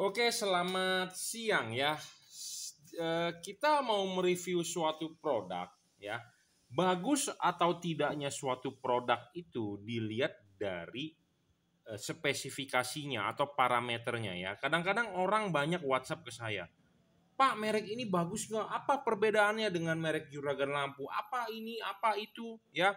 Oke, selamat siang ya. Eh, kita mau mereview suatu produk ya. Bagus atau tidaknya suatu produk itu dilihat dari eh, spesifikasinya atau parameternya ya. Kadang-kadang orang banyak WhatsApp ke saya. Pak, merek ini bagus nggak? Apa perbedaannya dengan merek Juragan Lampu? Apa ini, apa itu ya?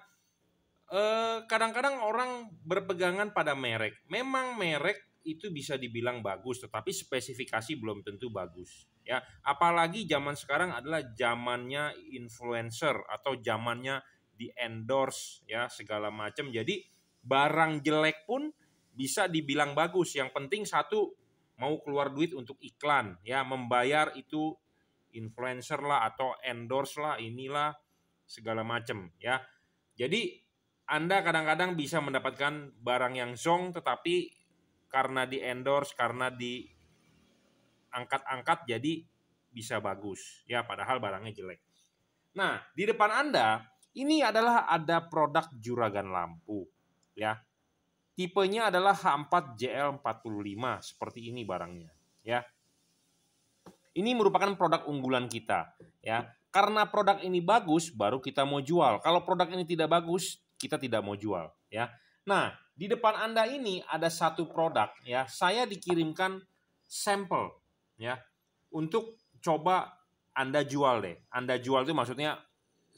Eh, kadang-kadang orang berpegangan pada merek. Memang merek itu bisa dibilang bagus, tetapi spesifikasi belum tentu bagus. Ya, apalagi zaman sekarang adalah zamannya influencer atau zamannya di endorse ya segala macam. Jadi barang jelek pun bisa dibilang bagus. Yang penting satu mau keluar duit untuk iklan ya, membayar itu influencer lah atau endorse lah inilah segala macam ya. Jadi Anda kadang-kadang bisa mendapatkan barang yang song, tetapi karena di endorse, karena di angkat-angkat jadi bisa bagus ya padahal barangnya jelek. Nah, di depan Anda ini adalah ada produk juragan lampu ya. Tipenya adalah H4 JL45 seperti ini barangnya ya. Ini merupakan produk unggulan kita ya. Karena produk ini bagus baru kita mau jual. Kalau produk ini tidak bagus kita tidak mau jual ya. Nah, di depan Anda ini ada satu produk ya. Saya dikirimkan sampel ya untuk coba Anda jual deh. Anda jual itu maksudnya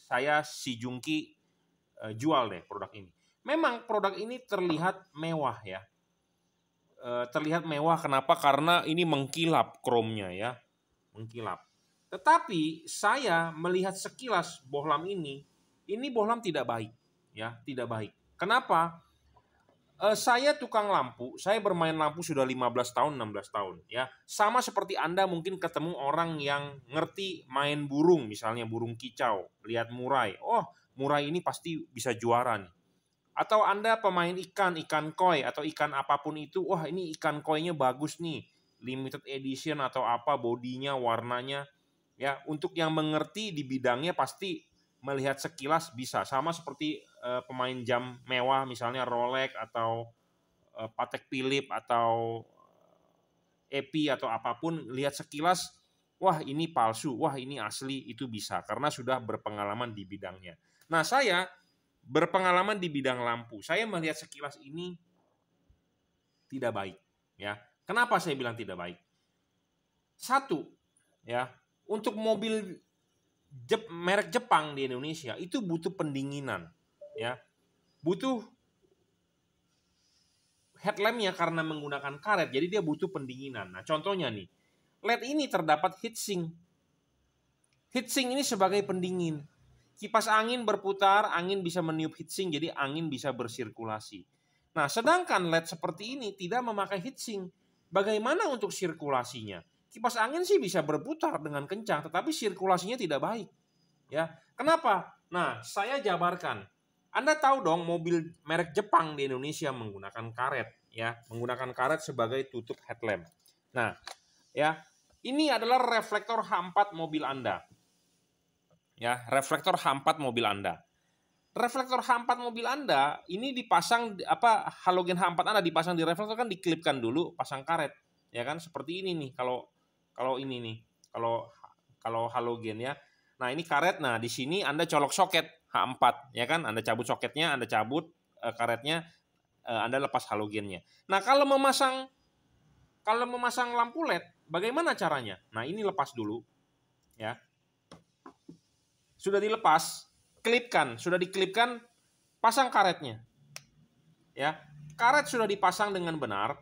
saya si Jungki eh, jual deh produk ini. Memang produk ini terlihat mewah ya. E, terlihat mewah kenapa? Karena ini mengkilap kromnya ya. Mengkilap. Tetapi saya melihat sekilas bohlam ini, ini bohlam tidak baik ya, tidak baik. Kenapa? Uh, saya tukang lampu, saya bermain lampu sudah 15 tahun, 16 tahun ya. Sama seperti Anda mungkin ketemu orang yang ngerti main burung, misalnya burung kicau, lihat murai. Oh, murai ini pasti bisa juara nih. Atau Anda pemain ikan, ikan koi atau ikan apapun itu, wah ini ikan koinya bagus nih. Limited edition atau apa bodinya, warnanya. Ya, untuk yang mengerti di bidangnya pasti melihat sekilas bisa sama seperti uh, pemain jam mewah misalnya Rolex atau uh, Patek Philippe atau eh, EPI atau apapun lihat sekilas wah ini palsu, wah ini asli itu bisa karena sudah berpengalaman di bidangnya. Nah, saya berpengalaman di bidang lampu. Saya melihat sekilas ini tidak baik, ya. Kenapa saya bilang tidak baik? Satu, ya, untuk mobil Jep, merek Jepang di Indonesia itu butuh pendinginan, ya, butuh headlamp ya karena menggunakan karet, jadi dia butuh pendinginan. Nah, contohnya nih, LED ini terdapat heatsink. Heatsink ini sebagai pendingin. Kipas angin berputar, angin bisa meniup heatsink, jadi angin bisa bersirkulasi. Nah, sedangkan LED seperti ini tidak memakai heatsink. Bagaimana untuk sirkulasinya? kipas angin sih bisa berputar dengan kencang, tetapi sirkulasinya tidak baik. Ya, kenapa? Nah, saya jabarkan. Anda tahu dong mobil merek Jepang di Indonesia menggunakan karet, ya, menggunakan karet sebagai tutup headlamp. Nah, ya, ini adalah reflektor H4 mobil Anda. Ya, reflektor H4 mobil Anda. Reflektor H4 mobil Anda ini dipasang apa halogen H4 Anda dipasang di reflektor kan diklipkan dulu pasang karet ya kan seperti ini nih kalau kalau ini nih kalau kalau halogen ya nah ini karet nah di sini anda colok soket H4 ya kan anda cabut soketnya anda cabut uh, karetnya uh, anda lepas halogennya nah kalau memasang kalau memasang lampu led bagaimana caranya nah ini lepas dulu ya sudah dilepas klipkan sudah diklipkan pasang karetnya ya karet sudah dipasang dengan benar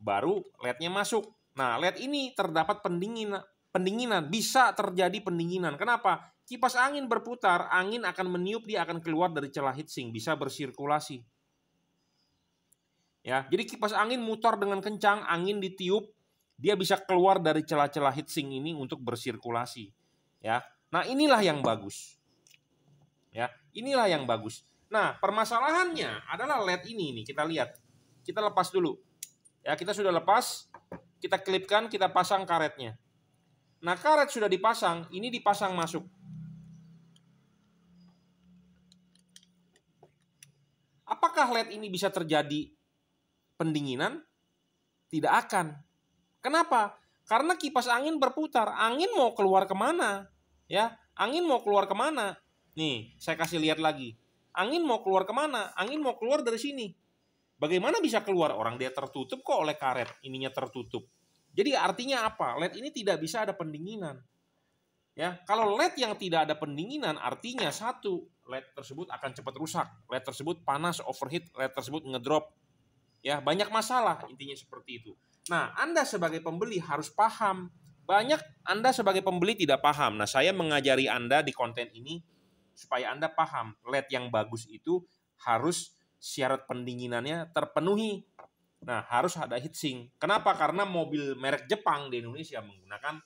baru lednya masuk Nah, LED ini terdapat pendinginan pendinginan bisa terjadi pendinginan. Kenapa? Kipas angin berputar, angin akan meniup dia akan keluar dari celah heatsink, bisa bersirkulasi. Ya, jadi kipas angin mutar dengan kencang, angin ditiup, dia bisa keluar dari celah-celah heatsink ini untuk bersirkulasi. Ya. Nah, inilah yang bagus. Ya, inilah yang bagus. Nah, permasalahannya adalah LED ini nih, kita lihat. Kita lepas dulu. Ya, kita sudah lepas kita klipkan, kita pasang karetnya. Nah, karet sudah dipasang, ini dipasang masuk. Apakah LED ini bisa terjadi pendinginan? Tidak akan. Kenapa? Karena kipas angin berputar. Angin mau keluar kemana? Ya, angin mau keluar kemana? Nih, saya kasih lihat lagi. Angin mau keluar kemana? Angin mau keluar dari sini. Bagaimana bisa keluar orang dia tertutup kok oleh karet ininya tertutup. Jadi artinya apa? LED ini tidak bisa ada pendinginan. Ya, kalau LED yang tidak ada pendinginan artinya satu, LED tersebut akan cepat rusak, LED tersebut panas, overheat, LED tersebut ngedrop. Ya, banyak masalah intinya seperti itu. Nah, Anda sebagai pembeli harus paham. Banyak Anda sebagai pembeli tidak paham. Nah, saya mengajari Anda di konten ini supaya Anda paham LED yang bagus itu harus syarat pendinginannya terpenuhi. Nah, harus ada heatsink. Kenapa? Karena mobil merek Jepang di Indonesia menggunakan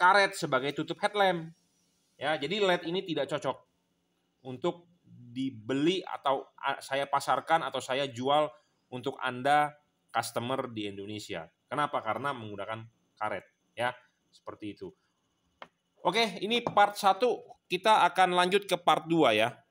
karet sebagai tutup headlamp. Ya, jadi LED ini tidak cocok untuk dibeli atau saya pasarkan atau saya jual untuk Anda customer di Indonesia. Kenapa? Karena menggunakan karet, ya. Seperti itu. Oke, ini part 1. Kita akan lanjut ke part 2 ya.